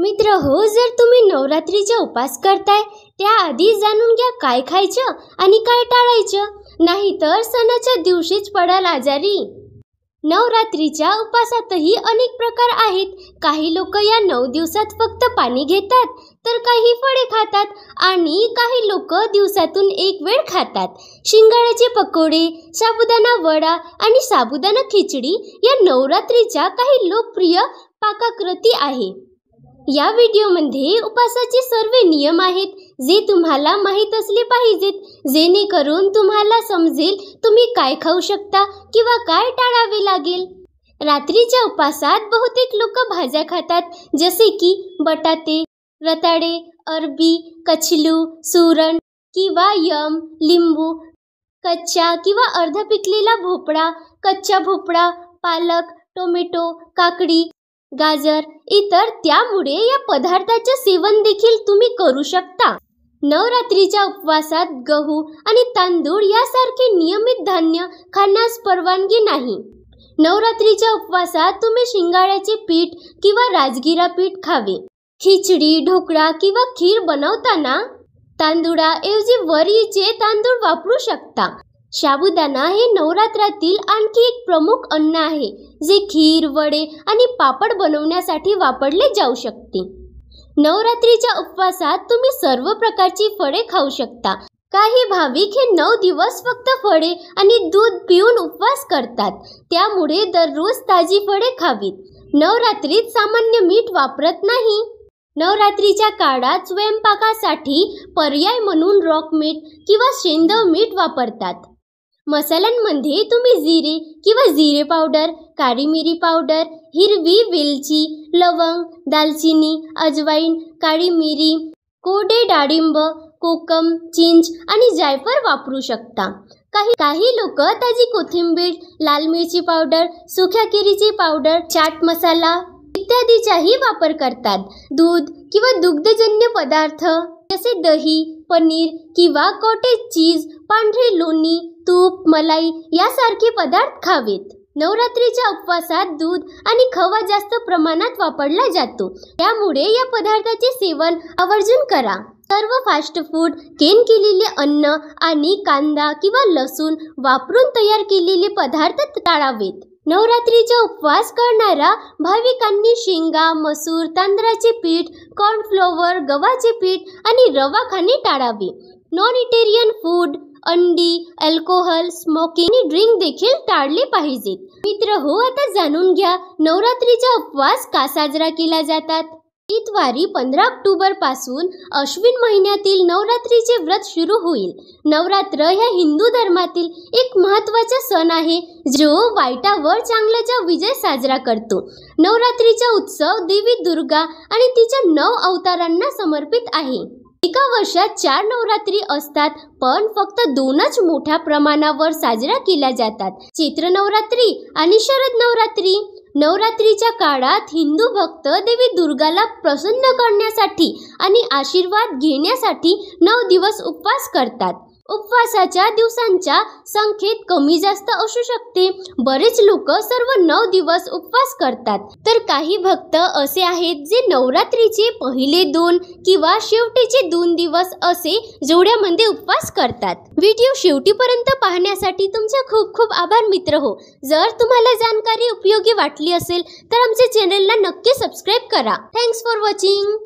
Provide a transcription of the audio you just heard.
मित्र हो जर तुम्ही नवरात्रीचा उपास करताय त्याआधी जाणून घ्या काय खायचं आणि काय टाळायचं नाहीतर सणाच्या दिवशीच पडाल आजारी नवरात्रीच्या उपासातही अनेक प्रकार आहेत काही लोक या नऊ दिवसात फक्त पाणी घेतात तर काही फळे खातात आणि काही लोक दिवसातून एक वेळ खातात शिंगाळ्याचे पकोडे साबुदाणा वडा आणि साबुदाणा खिचडी या नवरात्रीच्या काही लोकप्रिय पाकाकृती आहे या व्हिडिओमध्ये उपासाचे सर्व नियम आहेत जे तुम्हाला माहीत असले पाहिजेत जेणेकरून तुम्हाला समजेल तुम्ही काय खाऊ शकता किंवा काय टाळावे लागेल रात्रीच्या उपासात बहुतेक लोक भाज्या खातात जसे की बटाटे रताळे अरबी कचलू सुरण किंवा यम लिंबू कच्चा किंवा अर्ध पिकलेला भोपळा कच्चा भोपळा पालक टोमॅटो काकडी गाजर इतर त्यामुळे या पदार्थाचे सेवन देखील तुम्ही करू शकता नवरात्रीच्या उपवासात गहू आणि तांदूळ यासारखे नियमित धान्य खाण्यास परवानगी नाही नवरात्रीच्या उपवासात तुम्ही शिंगाळ्याचे पीठ किंवा राजगिरा पीठ खावे खिचडी ढोकळा किंवा खीर बनवताना तांदुळाऐवजी वरीचे तांदूळ वापरू शकता शाबुदाना हे नवरात्रातील आणखी एक प्रमुख अन्न आहे जे खीर वडे आणि पापड बनवण्यासाठी वापरले जाऊ शकते नवरात्रीच्या उपवासात तुम्ही सर्व प्रकारची फळे खाऊ शकता काही भाविक हे नऊ दिवस फक्त फळे आणि दूध पिऊन उपवास करतात त्यामुळे दररोज ताजी फळे खावीत नवरात्रीत सामान्य मीठ वापरत नाही नवरात्रीच्या काळात स्वयंपाकासाठी पर्याय म्हणून रॉक मीठ किंवा शेंदव मीठ वापरतात मसाल्यांमध्ये तुम्ही जिरे किंवा जिरे पावडर काळी मिरी पावडर हिरवी वेलची लवंग दालचिनी अजवाईन काळी मिरी कोडे डाळिंब कोकम चिंच आणि जायफळ वापरू शकता काही काही लोक ताजी कोथिंबीर लाल मिरची पावडर सुख्या केरीची पावडर चाट मसाला इत्यादीचाही वापर करतात दूध किंवा दुग्धजन्य पदार्थ जसे दही पनीर किंवा कॉटेज चीज पांढरी लोणी तूप मलाई यासारखे पदार्थ खावेत नवरात्रीच्या उपवासात दूध आणि खवा जास्त प्रमाणात वापरला जातो त्यामुळे या पदार्थाचे सेवन आवर्जून करा सर्व फास्ट फूड केन केलेले अन्न आणि कांदा किंवा लसूण वापरून तयार केलेले पदार्थ टाळावेत नवरात्रीचा उपवास करणारा भाविकांनी शेंगा मसूर तांदळाचे पीठ कॉर्नफ्लॉवर गव्हाचे पीठ आणि रवा खाणे टाळावे नॉन इटेरियन फूड अंडी अल्कोहोल स्मोकिंग आणि ड्रिंक देखील टाळले पाहिजेत मित्र हो आता जाणून घ्या नवरात्रीचा उपवास का साजरा केला जातात इतवारी पंधरा ऑक्टोबर पासून अश्विन महिन्यातील नवरात्रीचे व्रत सुरू होईल नवरात्र ह्या हिंदू धर्मातील एक महत्त्वाचा सण आहे जो वाईटावर चांगल्याचा विजय साजरा करतो नवरात्रीचा उत्सव देवी दुर्गा आणि तिच्या नऊ अवतारांना समर्पित आहे एका वर्षात चार नवरात्री असतात पण फक्त दोनच मोठ्या प्रमाणावर साजरा केल्या जातात चैत्र नवरात्री आणि शरद नवरात्री नवरात्रीच्या काळात हिंदू भक्त देवी दुर्गाला प्रसन्न करण्यासाठी आणि आशीर्वाद घेण्यासाठी नऊ दिवस उपवास करतात उपवासाच्या दिवसांच्या संख्येत कमी जास्त असू शकते बरेच लोक सर्व नऊ दिवस उपवास करतात तर काही भक्त असे आहेत जे नवरात्रीचे पहिले दोन किंवा शेवटीचे दोन दिवस असे जोड्यामध्ये उपवास करतात व्हिडिओ शेवटीपर्यंत पाहण्यासाठी तुमचे खूप खूप आभार मित्र हो जर तुम्हाला जाणकारी उपयोगी वाटली असेल तर आमच्या चॅनलला नक्की सबस्क्राईब करा थँक्स फॉर वॉचिंग